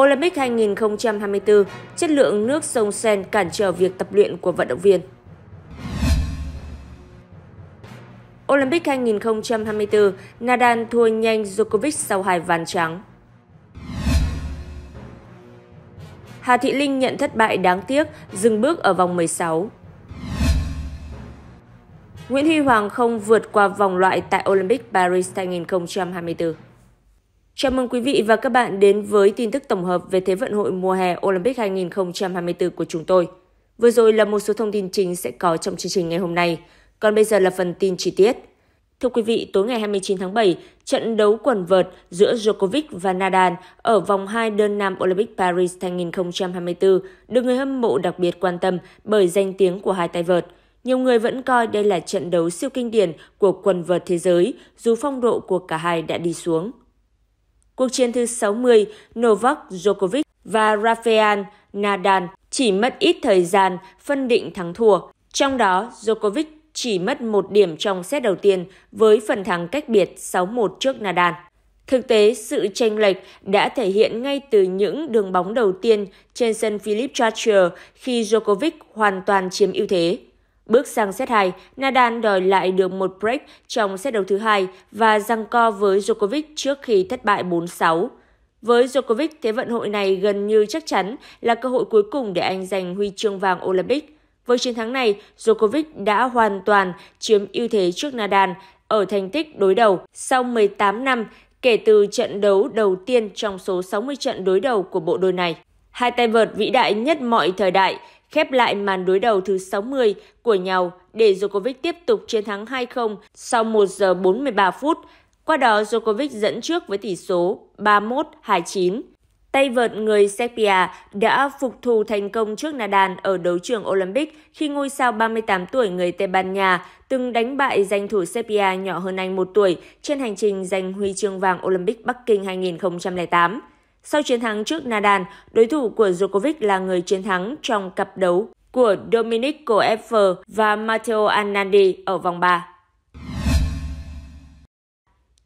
Olympic 2024, chất lượng nước sông Sen cản trở việc tập luyện của vận động viên. Olympic 2024, Nadal thua nhanh Djokovic sau hai ván trắng. Hà Thị Linh nhận thất bại đáng tiếc, dừng bước ở vòng 16. Nguyễn Huy Hoàng không vượt qua vòng loại tại Olympic Paris 2024. Chào mừng quý vị và các bạn đến với tin tức tổng hợp về Thế vận hội mùa hè Olympic 2024 của chúng tôi. Vừa rồi là một số thông tin chính sẽ có trong chương trình ngày hôm nay, còn bây giờ là phần tin chi tiết. Thưa quý vị, tối ngày 29 tháng 7, trận đấu quần vợt giữa Djokovic và Nadal ở vòng 2 đơn nam Olympic Paris 2024 được người hâm mộ đặc biệt quan tâm bởi danh tiếng của hai tay vợt. Nhiều người vẫn coi đây là trận đấu siêu kinh điển của quần vợt thế giới, dù phong độ của cả hai đã đi xuống cuộc chiến thứ 60 Novak Djokovic và Rafael Nadal chỉ mất ít thời gian phân định thắng thua. Trong đó, Djokovic chỉ mất một điểm trong set đầu tiên với phần thắng cách biệt 6-1 trước Nadal. Thực tế, sự chênh lệch đã thể hiện ngay từ những đường bóng đầu tiên trên sân Philip Chatcher khi Djokovic hoàn toàn chiếm ưu thế. Bước sang set 2, Nadal đòi lại được một break trong set đấu thứ hai và răng co với Djokovic trước khi thất bại 4-6. Với Djokovic, thế vận hội này gần như chắc chắn là cơ hội cuối cùng để anh giành huy chương vàng Olympic. Với chiến thắng này, Djokovic đã hoàn toàn chiếm ưu thế trước Nadal ở thành tích đối đầu sau 18 năm kể từ trận đấu đầu tiên trong số 60 trận đối đầu của bộ đôi này. Hai tay vợt vĩ đại nhất mọi thời đại khép lại màn đối đầu thứ 60 của nhau để Djokovic tiếp tục chiến thắng 2-0 sau 1 giờ 43 phút. Qua đó, Djokovic dẫn trước với tỷ số 31-29. Tay vợt người Serbia đã phục thù thành công trước Nadal ở đấu trường Olympic khi ngôi sao 38 tuổi người Tây Ban Nha từng đánh bại danh thủ Serbia nhỏ hơn anh 1 tuổi trên hành trình giành huy chương vàng Olympic Bắc Kinh 2008. Sau chiến thắng trước Nadal, đối thủ của Djokovic là người chiến thắng trong cặp đấu của Dominic Koeffer và Matteo Anandi ở vòng 3.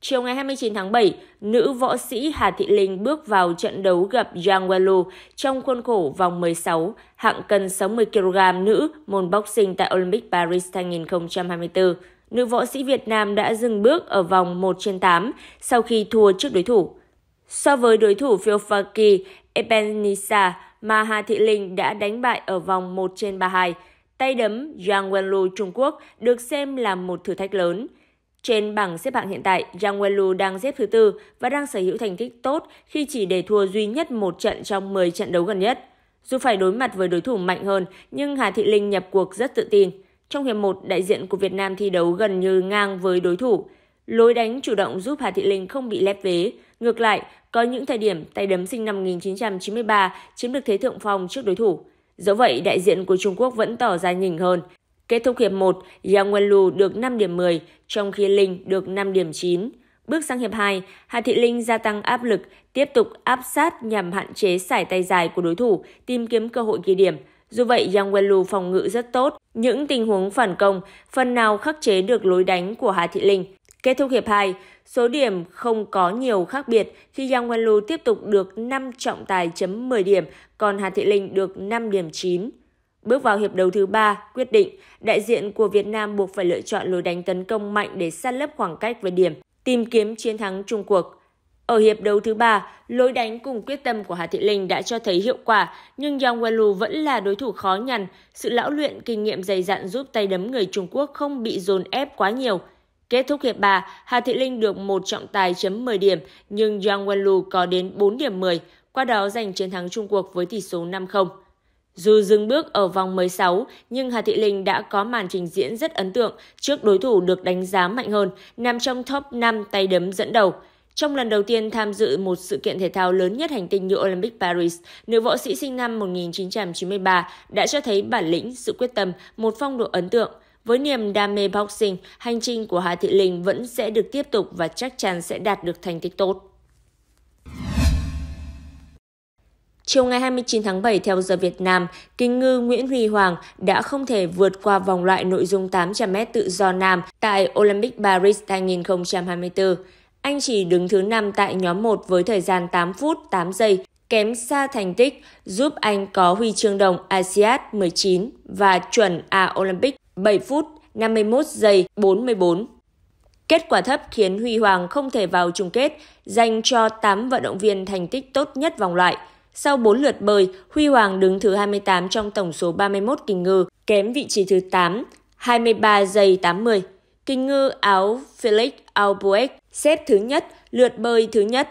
Chiều ngày 29 tháng 7, nữ võ sĩ Hà Thị Linh bước vào trận đấu gặp Zhang Welu trong khuôn khổ vòng 16 hạng cân 60kg nữ môn boxing tại Olympic Paris 2024. Nữ võ sĩ Việt Nam đã dừng bước ở vòng 1 trên 8 sau khi thua trước đối thủ. So với đối thủ phiêu Phaki Ebenisa mà Hà Thị Linh đã đánh bại ở vòng 1 trên 32, tay đấm Zhang Wenlu Trung Quốc được xem là một thử thách lớn. Trên bảng xếp hạng hiện tại, Zhang Wenlu đang xếp thứ tư và đang sở hữu thành tích tốt khi chỉ để thua duy nhất một trận trong 10 trận đấu gần nhất. Dù phải đối mặt với đối thủ mạnh hơn, nhưng Hà Thị Linh nhập cuộc rất tự tin. Trong hiệp 1, đại diện của Việt Nam thi đấu gần như ngang với đối thủ. Lối đánh chủ động giúp Hà Thị Linh không bị lép vế, Ngược lại, có những thời điểm tay đấm sinh năm 1993 chiếm được thế thượng phong trước đối thủ. Dẫu vậy, đại diện của Trung Quốc vẫn tỏ ra nhỉnh hơn. Kết thúc hiệp 1, Yang Wenlu được 5 điểm 10, trong khi Linh được 5 điểm 9. Bước sang hiệp 2, Hà Thị Linh gia tăng áp lực, tiếp tục áp sát nhằm hạn chế sải tay dài của đối thủ, tìm kiếm cơ hội ghi điểm. Dù vậy, Yang Wenlu phòng ngự rất tốt. Những tình huống phản công phần nào khắc chế được lối đánh của Hà Thị Linh. Kết thúc hiệp 2, số điểm không có nhiều khác biệt khi Yang Wenlu tiếp tục được 5 trọng tài chấm 10 điểm, còn Hà Thị Linh được 5 điểm 9. Bước vào hiệp đấu thứ 3, quyết định, đại diện của Việt Nam buộc phải lựa chọn lối đánh tấn công mạnh để săn lấp khoảng cách về điểm, tìm kiếm chiến thắng chung cuộc. Ở hiệp đấu thứ 3, lối đánh cùng quyết tâm của Hà Thị Linh đã cho thấy hiệu quả, nhưng Yang Wenlu vẫn là đối thủ khó nhằn. Sự lão luyện, kinh nghiệm dày dặn giúp tay đấm người Trung Quốc không bị dồn ép quá nhiều – Kết thúc hiệp 3, Hà Thị Linh được một trọng tài chấm 10 điểm, nhưng Yang Wenlu có đến 4 điểm 10, qua đó giành chiến thắng Trung cuộc với tỷ số 5-0. Dù dừng bước ở vòng 16, nhưng Hà Thị Linh đã có màn trình diễn rất ấn tượng trước đối thủ được đánh giá mạnh hơn, nằm trong top 5 tay đấm dẫn đầu. Trong lần đầu tiên tham dự một sự kiện thể thao lớn nhất hành tinh như Olympic Paris, nữ võ sĩ sinh năm 1993 đã cho thấy bản lĩnh, sự quyết tâm, một phong độ ấn tượng – với niềm đam mê boxing, hành trình của Hà Thị Linh vẫn sẽ được tiếp tục và chắc chắn sẽ đạt được thành tích tốt. Chiều ngày 29 tháng 7 theo giờ Việt Nam, kính ngư Nguyễn Huy Hoàng đã không thể vượt qua vòng loại nội dung 800m tự do nam tại Olympic Paris 2024. Anh chỉ đứng thứ 5 tại nhóm 1 với thời gian 8 phút 8 giây, kém xa thành tích giúp anh có huy chương đồng ASEAN 19 và chuẩn A Olympic 7 phút 51 giây 44. Kết quả thấp khiến Huy Hoàng không thể vào chung kết, dành cho 8 vận động viên thành tích tốt nhất vòng loại. Sau 4 lượt bơi, Huy Hoàng đứng thứ 28 trong tổng số 31 kình ngư, kém vị trí thứ 8, 23 giây 80. Kình ngư áo Felix Albueck xếp thứ nhất, lượt bơi thứ nhất,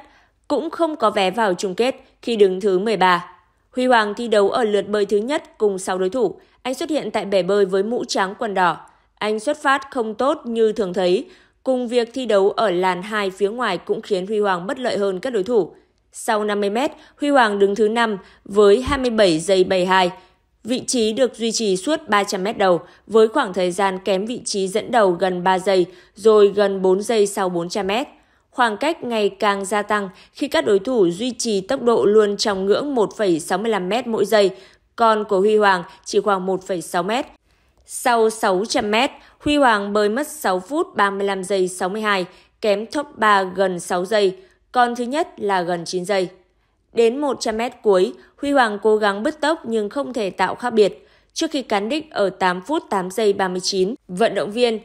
cũng không có vé vào chung kết khi đứng thứ 13. Huy Hoàng thi đấu ở lượt bơi thứ nhất cùng 6 đối thủ, anh xuất hiện tại bể bơi với mũ trắng quần đỏ. Anh xuất phát không tốt như thường thấy, cùng việc thi đấu ở làn 2 phía ngoài cũng khiến Huy Hoàng bất lợi hơn các đối thủ. Sau 50m, Huy Hoàng đứng thứ 5 với 27 giây 72. Vị trí được duy trì suốt 300m đầu với khoảng thời gian kém vị trí dẫn đầu gần 3 giây rồi gần 4 giây sau 400m. Khoảng cách ngày càng gia tăng khi các đối thủ duy trì tốc độ luôn trong ngưỡng 1,65m mỗi giây, còn của Huy Hoàng chỉ khoảng 1,6 mét. Sau 600 mét, Huy Hoàng bơi mất 6 phút 35 giây 62, kém top 3 gần 6 giây, còn thứ nhất là gần 9 giây. Đến 100 mét cuối, Huy Hoàng cố gắng bứt tốc nhưng không thể tạo khác biệt. Trước khi cán đích ở 8 phút 8 giây 39, vận động viên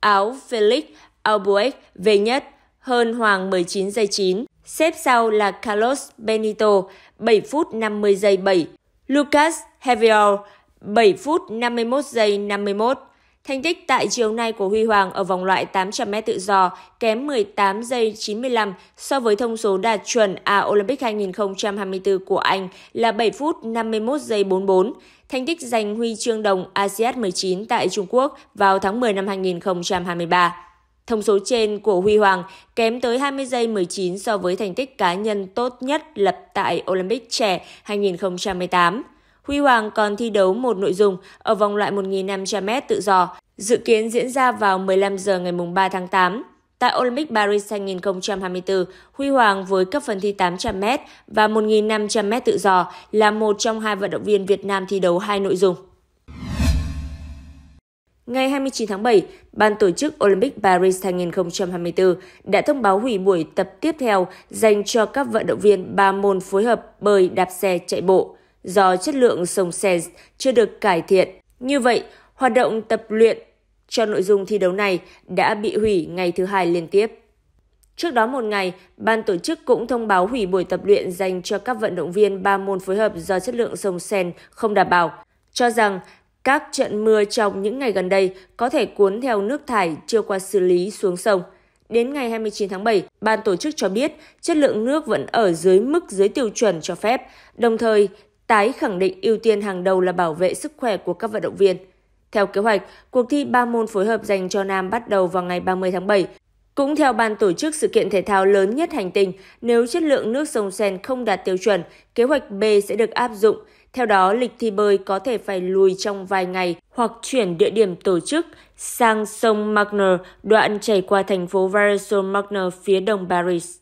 áo Felix Albuex về nhất hơn Hoàng 19 giây 9. Xếp sau là Carlos Benito 7 phút 50 giây 7. Lucas Heviel 7 phút 51 giây 51. Thành tích tại chiều nay của Huy Hoàng ở vòng loại 800m tự do kém 18 giây 95 so với thông số đạt chuẩn A Olympic 2024 của Anh là 7 phút 51 giây 44. Thành tích giành huy chương đồng ASEAN 19 tại Trung Quốc vào tháng 10 năm 2023. Thông số trên của Huy Hoàng kém tới 20 giây 19 so với thành tích cá nhân tốt nhất lập tại Olympic trẻ 2018. Huy Hoàng còn thi đấu một nội dung ở vòng loại 1.500m tự do, dự kiến diễn ra vào 15 giờ ngày 3 tháng 8. Tại Olympic Paris 2024, Huy Hoàng với cấp phần thi 800m và 1.500m tự do là một trong hai vận động viên Việt Nam thi đấu hai nội dung. Ngày 29 tháng 7, Ban tổ chức Olympic Paris 2024 đã thông báo hủy buổi tập tiếp theo dành cho các vận động viên ba môn phối hợp bơi, đạp xe, chạy bộ do chất lượng sông xe chưa được cải thiện. Như vậy, hoạt động tập luyện cho nội dung thi đấu này đã bị hủy ngày thứ hai liên tiếp. Trước đó một ngày, ban tổ chức cũng thông báo hủy buổi tập luyện dành cho các vận động viên ba môn phối hợp do chất lượng sông Sen không đảm bảo, cho rằng các trận mưa trong những ngày gần đây có thể cuốn theo nước thải chưa qua xử lý xuống sông. Đến ngày 29 tháng 7, ban tổ chức cho biết chất lượng nước vẫn ở dưới mức dưới tiêu chuẩn cho phép, đồng thời tái khẳng định ưu tiên hàng đầu là bảo vệ sức khỏe của các vận động viên. Theo kế hoạch, cuộc thi 3 môn phối hợp dành cho nam bắt đầu vào ngày 30 tháng 7. Cũng theo ban tổ chức sự kiện thể thao lớn nhất hành tinh, nếu chất lượng nước sông Sen không đạt tiêu chuẩn, kế hoạch B sẽ được áp dụng – theo đó, lịch thi bơi có thể phải lùi trong vài ngày hoặc chuyển địa điểm tổ chức sang sông Magne đoạn chảy qua thành phố Varesol Magne phía đông Paris.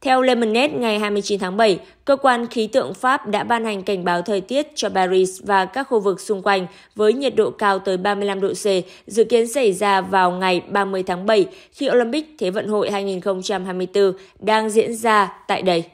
Theo Le Monde ngày 29 tháng 7, cơ quan khí tượng Pháp đã ban hành cảnh báo thời tiết cho Paris và các khu vực xung quanh với nhiệt độ cao tới 35 độ C, dự kiến xảy ra vào ngày 30 tháng 7 khi Olympic Thế vận hội 2024 đang diễn ra tại đây.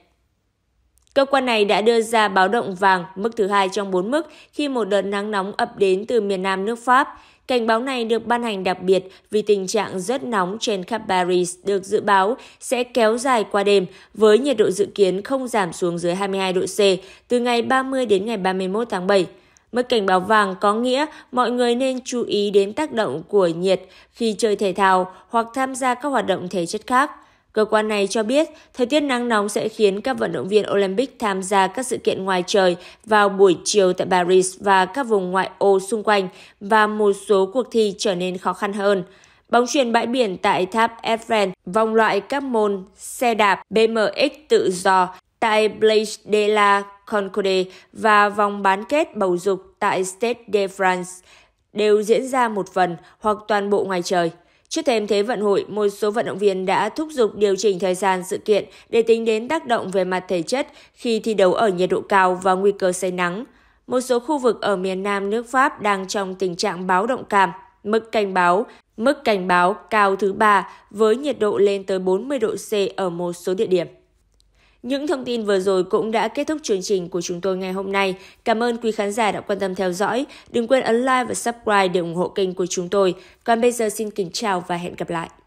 Cơ quan này đã đưa ra báo động vàng mức thứ hai trong 4 mức khi một đợt nắng nóng ập đến từ miền nam nước Pháp. Cảnh báo này được ban hành đặc biệt vì tình trạng rất nóng trên khắp Paris được dự báo sẽ kéo dài qua đêm với nhiệt độ dự kiến không giảm xuống dưới 22 độ C từ ngày 30 đến ngày 31 tháng 7. Mức cảnh báo vàng có nghĩa mọi người nên chú ý đến tác động của nhiệt khi chơi thể thao hoặc tham gia các hoạt động thể chất khác. Cơ quan này cho biết thời tiết nắng nóng sẽ khiến các vận động viên Olympic tham gia các sự kiện ngoài trời vào buổi chiều tại Paris và các vùng ngoại ô xung quanh và một số cuộc thi trở nên khó khăn hơn. Bóng truyền bãi biển tại tháp Eiffel, vòng loại các môn xe đạp BMX tự do tại Place de la Concorde và vòng bán kết bầu dục tại Stade de France đều diễn ra một phần hoặc toàn bộ ngoài trời. Trước thêm Thế vận hội, một số vận động viên đã thúc giục điều chỉnh thời gian sự kiện để tính đến tác động về mặt thể chất khi thi đấu ở nhiệt độ cao và nguy cơ say nắng. Một số khu vực ở miền Nam nước Pháp đang trong tình trạng báo động cam, mức cảnh báo mức cảnh báo cao thứ ba với nhiệt độ lên tới 40 độ C ở một số địa điểm. Những thông tin vừa rồi cũng đã kết thúc chương trình của chúng tôi ngày hôm nay. Cảm ơn quý khán giả đã quan tâm theo dõi. Đừng quên ấn like và subscribe để ủng hộ kênh của chúng tôi. Còn bây giờ xin kính chào và hẹn gặp lại.